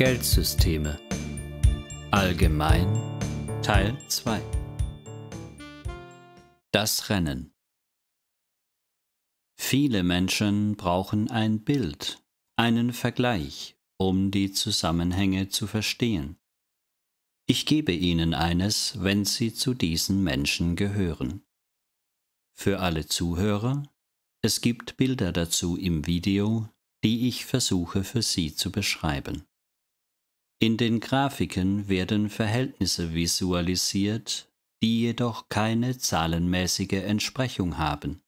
Geldsysteme. Allgemein Teil 2 Das Rennen Viele Menschen brauchen ein Bild, einen Vergleich, um die Zusammenhänge zu verstehen. Ich gebe Ihnen eines, wenn Sie zu diesen Menschen gehören. Für alle Zuhörer, es gibt Bilder dazu im Video, die ich versuche für Sie zu beschreiben. In den Grafiken werden Verhältnisse visualisiert, die jedoch keine zahlenmäßige Entsprechung haben.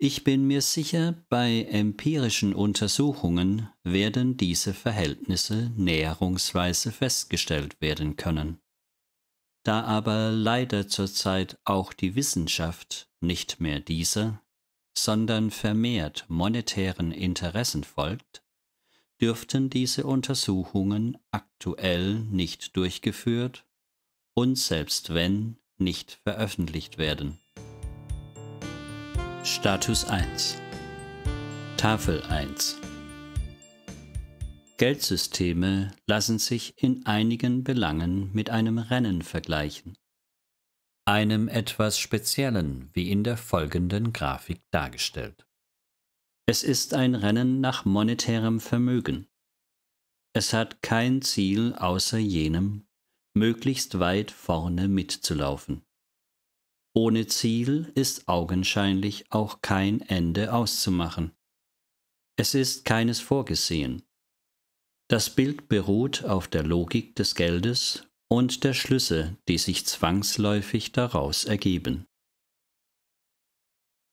Ich bin mir sicher, bei empirischen Untersuchungen werden diese Verhältnisse näherungsweise festgestellt werden können. Da aber leider zurzeit auch die Wissenschaft nicht mehr dieser, sondern vermehrt monetären Interessen folgt, dürften diese Untersuchungen aktuell nicht durchgeführt und selbst wenn nicht veröffentlicht werden. Status 1 Tafel 1 Geldsysteme lassen sich in einigen Belangen mit einem Rennen vergleichen, einem etwas speziellen, wie in der folgenden Grafik dargestellt. Es ist ein Rennen nach monetärem Vermögen. Es hat kein Ziel außer jenem, möglichst weit vorne mitzulaufen. Ohne Ziel ist augenscheinlich auch kein Ende auszumachen. Es ist keines vorgesehen. Das Bild beruht auf der Logik des Geldes und der Schlüsse, die sich zwangsläufig daraus ergeben.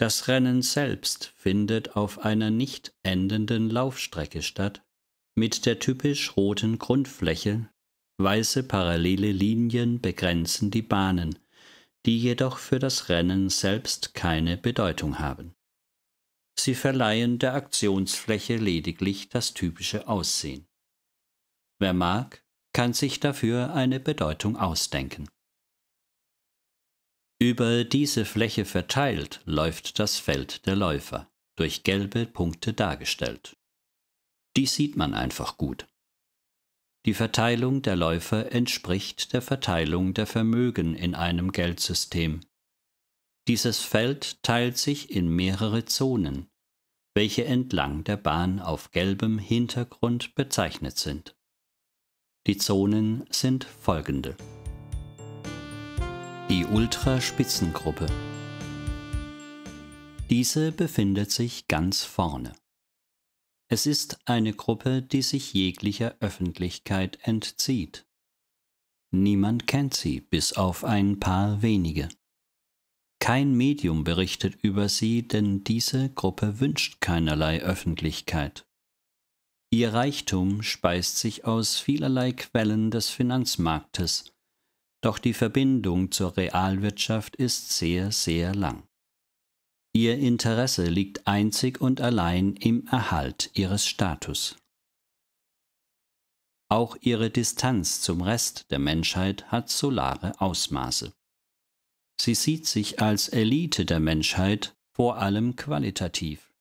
Das Rennen selbst findet auf einer nicht endenden Laufstrecke statt, mit der typisch roten Grundfläche. Weiße parallele Linien begrenzen die Bahnen, die jedoch für das Rennen selbst keine Bedeutung haben. Sie verleihen der Aktionsfläche lediglich das typische Aussehen. Wer mag, kann sich dafür eine Bedeutung ausdenken. Über diese Fläche verteilt läuft das Feld der Läufer, durch gelbe Punkte dargestellt. Die sieht man einfach gut. Die Verteilung der Läufer entspricht der Verteilung der Vermögen in einem Geldsystem. Dieses Feld teilt sich in mehrere Zonen, welche entlang der Bahn auf gelbem Hintergrund bezeichnet sind. Die Zonen sind folgende die Ultraspitzengruppe. Diese befindet sich ganz vorne. Es ist eine Gruppe, die sich jeglicher Öffentlichkeit entzieht. Niemand kennt sie, bis auf ein paar wenige. Kein Medium berichtet über sie, denn diese Gruppe wünscht keinerlei Öffentlichkeit. Ihr Reichtum speist sich aus vielerlei Quellen des Finanzmarktes, doch die Verbindung zur Realwirtschaft ist sehr, sehr lang. Ihr Interesse liegt einzig und allein im Erhalt ihres Status. Auch ihre Distanz zum Rest der Menschheit hat solare Ausmaße. Sie sieht sich als Elite der Menschheit, vor allem qualitativ.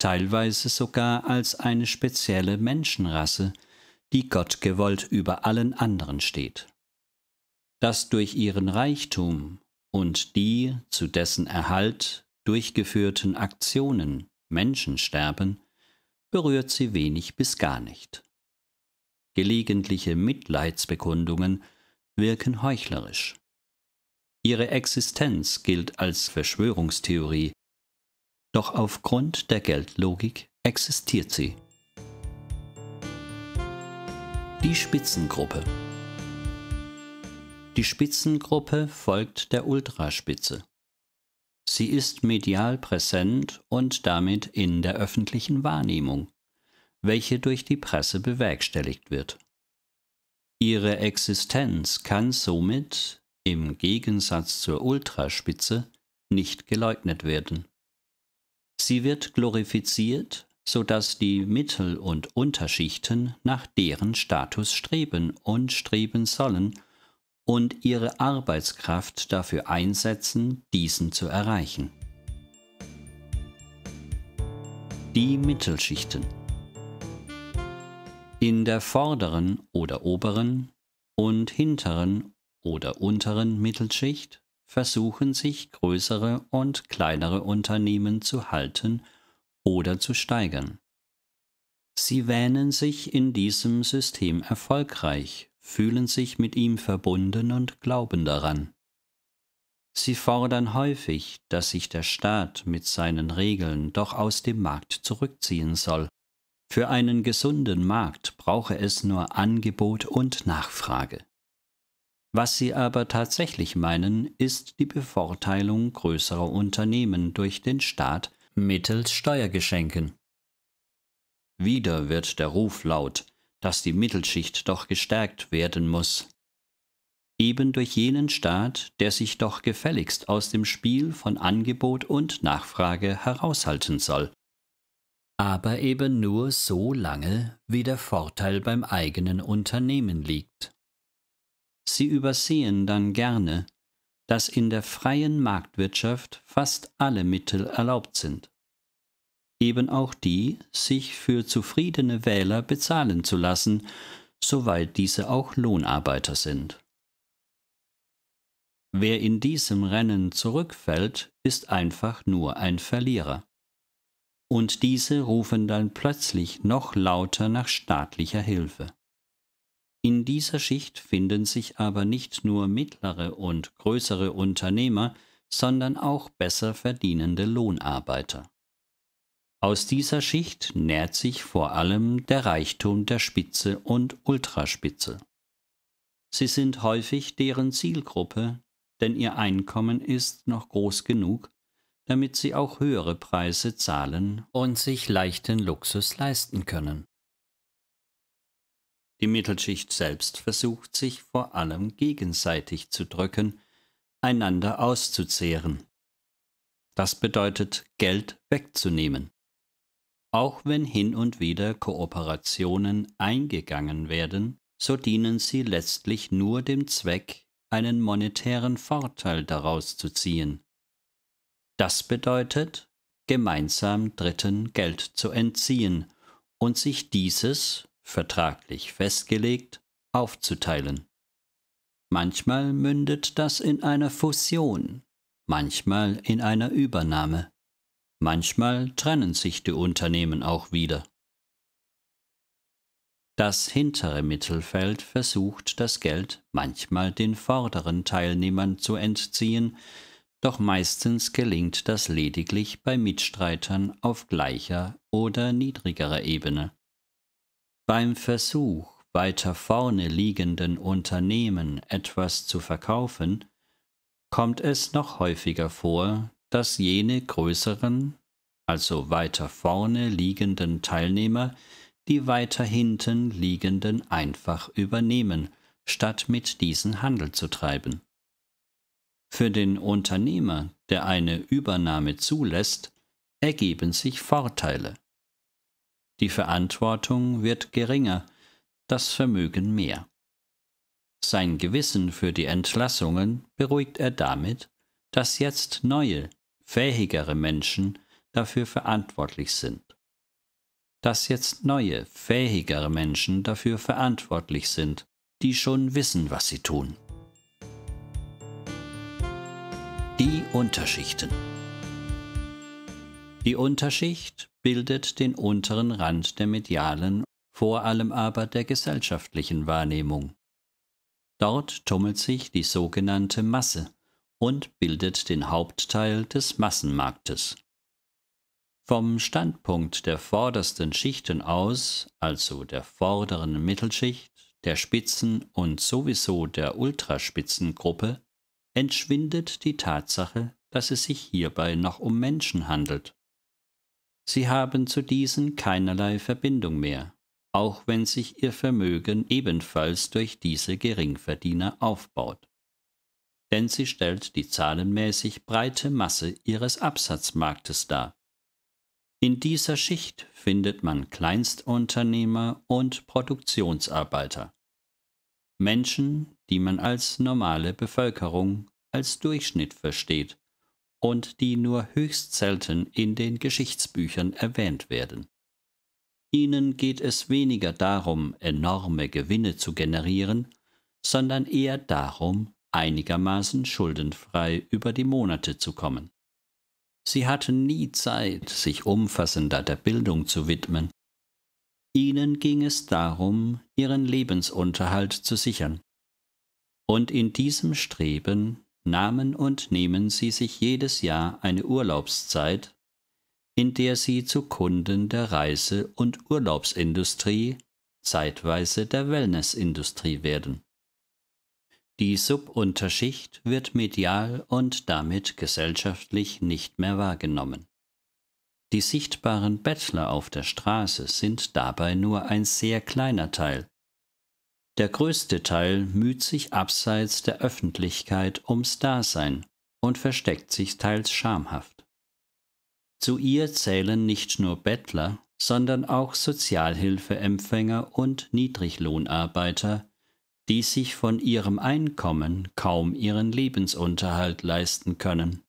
Teilweise sogar als eine spezielle Menschenrasse, die Gott gewollt über allen anderen steht dass durch ihren Reichtum und die zu dessen Erhalt durchgeführten Aktionen Menschen sterben, berührt sie wenig bis gar nicht. Gelegentliche Mitleidsbekundungen wirken heuchlerisch. Ihre Existenz gilt als Verschwörungstheorie, doch aufgrund der Geldlogik existiert sie. Die Spitzengruppe die Spitzengruppe folgt der Ultraspitze. Sie ist medial präsent und damit in der öffentlichen Wahrnehmung, welche durch die Presse bewerkstelligt wird. Ihre Existenz kann somit, im Gegensatz zur Ultraspitze, nicht geleugnet werden. Sie wird glorifiziert, sodass die Mittel- und Unterschichten nach deren Status streben und streben sollen und ihre Arbeitskraft dafür einsetzen, diesen zu erreichen. Die Mittelschichten. In der vorderen oder oberen und hinteren oder unteren Mittelschicht versuchen sich größere und kleinere Unternehmen zu halten oder zu steigern. Sie wähnen sich in diesem System erfolgreich fühlen sich mit ihm verbunden und glauben daran. Sie fordern häufig, dass sich der Staat mit seinen Regeln doch aus dem Markt zurückziehen soll. Für einen gesunden Markt brauche es nur Angebot und Nachfrage. Was sie aber tatsächlich meinen, ist die Bevorteilung größerer Unternehmen durch den Staat mittels Steuergeschenken. Wieder wird der Ruf laut, dass die Mittelschicht doch gestärkt werden muss. Eben durch jenen Staat, der sich doch gefälligst aus dem Spiel von Angebot und Nachfrage heraushalten soll. Aber eben nur so lange, wie der Vorteil beim eigenen Unternehmen liegt. Sie übersehen dann gerne, dass in der freien Marktwirtschaft fast alle Mittel erlaubt sind eben auch die, sich für zufriedene Wähler bezahlen zu lassen, soweit diese auch Lohnarbeiter sind. Wer in diesem Rennen zurückfällt, ist einfach nur ein Verlierer. Und diese rufen dann plötzlich noch lauter nach staatlicher Hilfe. In dieser Schicht finden sich aber nicht nur mittlere und größere Unternehmer, sondern auch besser verdienende Lohnarbeiter. Aus dieser Schicht nährt sich vor allem der Reichtum der Spitze und Ultraspitze. Sie sind häufig deren Zielgruppe, denn ihr Einkommen ist noch groß genug, damit sie auch höhere Preise zahlen und sich leichten Luxus leisten können. Die Mittelschicht selbst versucht sich vor allem gegenseitig zu drücken, einander auszuzehren. Das bedeutet, Geld wegzunehmen. Auch wenn hin und wieder Kooperationen eingegangen werden, so dienen sie letztlich nur dem Zweck, einen monetären Vorteil daraus zu ziehen. Das bedeutet, gemeinsam Dritten Geld zu entziehen und sich dieses, vertraglich festgelegt, aufzuteilen. Manchmal mündet das in einer Fusion, manchmal in einer Übernahme. Manchmal trennen sich die Unternehmen auch wieder. Das hintere Mittelfeld versucht das Geld manchmal den vorderen Teilnehmern zu entziehen, doch meistens gelingt das lediglich bei Mitstreitern auf gleicher oder niedrigerer Ebene. Beim Versuch, weiter vorne liegenden Unternehmen etwas zu verkaufen, kommt es noch häufiger vor, dass jene größeren, also weiter vorne liegenden Teilnehmer die weiter hinten liegenden einfach übernehmen, statt mit diesen Handel zu treiben. Für den Unternehmer, der eine Übernahme zulässt, ergeben sich Vorteile. Die Verantwortung wird geringer, das Vermögen mehr. Sein Gewissen für die Entlassungen beruhigt er damit, dass jetzt neue, fähigere Menschen dafür verantwortlich sind. Dass jetzt neue, fähigere Menschen dafür verantwortlich sind, die schon wissen, was sie tun. Die Unterschichten. Die Unterschicht bildet den unteren Rand der medialen, vor allem aber der gesellschaftlichen Wahrnehmung. Dort tummelt sich die sogenannte Masse, und bildet den Hauptteil des Massenmarktes. Vom Standpunkt der vordersten Schichten aus, also der vorderen Mittelschicht, der Spitzen und sowieso der Ultraspitzengruppe, entschwindet die Tatsache, dass es sich hierbei noch um Menschen handelt. Sie haben zu diesen keinerlei Verbindung mehr, auch wenn sich ihr Vermögen ebenfalls durch diese Geringverdiener aufbaut denn sie stellt die zahlenmäßig breite Masse ihres Absatzmarktes dar. In dieser Schicht findet man Kleinstunternehmer und Produktionsarbeiter. Menschen, die man als normale Bevölkerung, als Durchschnitt versteht und die nur höchst selten in den Geschichtsbüchern erwähnt werden. Ihnen geht es weniger darum, enorme Gewinne zu generieren, sondern eher darum, einigermaßen schuldenfrei über die Monate zu kommen. Sie hatten nie Zeit, sich umfassender der Bildung zu widmen. Ihnen ging es darum, ihren Lebensunterhalt zu sichern. Und in diesem Streben nahmen und nehmen sie sich jedes Jahr eine Urlaubszeit, in der sie zu Kunden der Reise- und Urlaubsindustrie, zeitweise der Wellnessindustrie werden. Die Subunterschicht wird medial und damit gesellschaftlich nicht mehr wahrgenommen. Die sichtbaren Bettler auf der Straße sind dabei nur ein sehr kleiner Teil. Der größte Teil müht sich abseits der Öffentlichkeit ums Dasein und versteckt sich teils schamhaft. Zu ihr zählen nicht nur Bettler, sondern auch Sozialhilfeempfänger und Niedriglohnarbeiter, die sich von ihrem Einkommen kaum ihren Lebensunterhalt leisten können.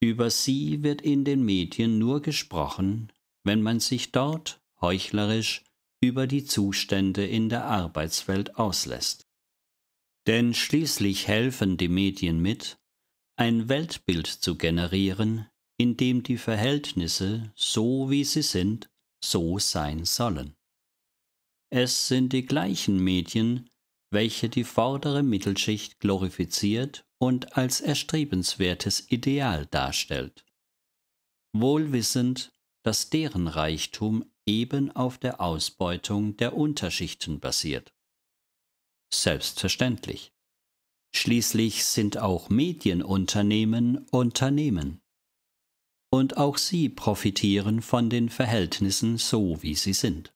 Über sie wird in den Medien nur gesprochen, wenn man sich dort heuchlerisch über die Zustände in der Arbeitswelt auslässt. Denn schließlich helfen die Medien mit, ein Weltbild zu generieren, in dem die Verhältnisse, so wie sie sind, so sein sollen. Es sind die gleichen Medien, welche die vordere Mittelschicht glorifiziert und als erstrebenswertes Ideal darstellt. Wohlwissend, dass deren Reichtum eben auf der Ausbeutung der Unterschichten basiert. Selbstverständlich. Schließlich sind auch Medienunternehmen Unternehmen. Und auch sie profitieren von den Verhältnissen so, wie sie sind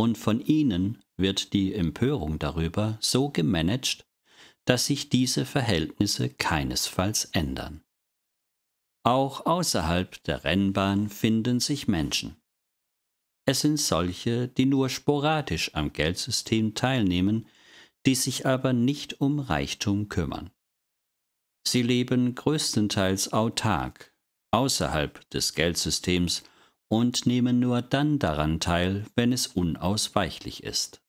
und von ihnen wird die Empörung darüber so gemanagt, dass sich diese Verhältnisse keinesfalls ändern. Auch außerhalb der Rennbahn finden sich Menschen. Es sind solche, die nur sporadisch am Geldsystem teilnehmen, die sich aber nicht um Reichtum kümmern. Sie leben größtenteils autark, außerhalb des Geldsystems und nehmen nur dann daran teil, wenn es unausweichlich ist.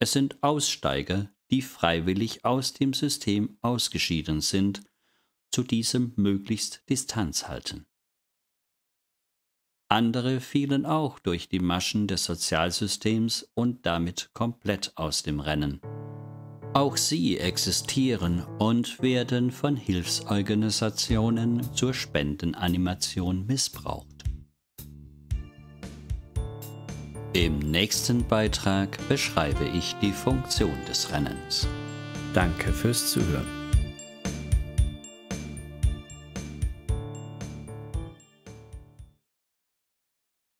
Es sind Aussteiger, die freiwillig aus dem System ausgeschieden sind, zu diesem möglichst Distanz halten. Andere fielen auch durch die Maschen des Sozialsystems und damit komplett aus dem Rennen. Auch sie existieren und werden von Hilfsorganisationen zur Spendenanimation missbraucht. Im nächsten Beitrag beschreibe ich die Funktion des Rennens. Danke fürs Zuhören.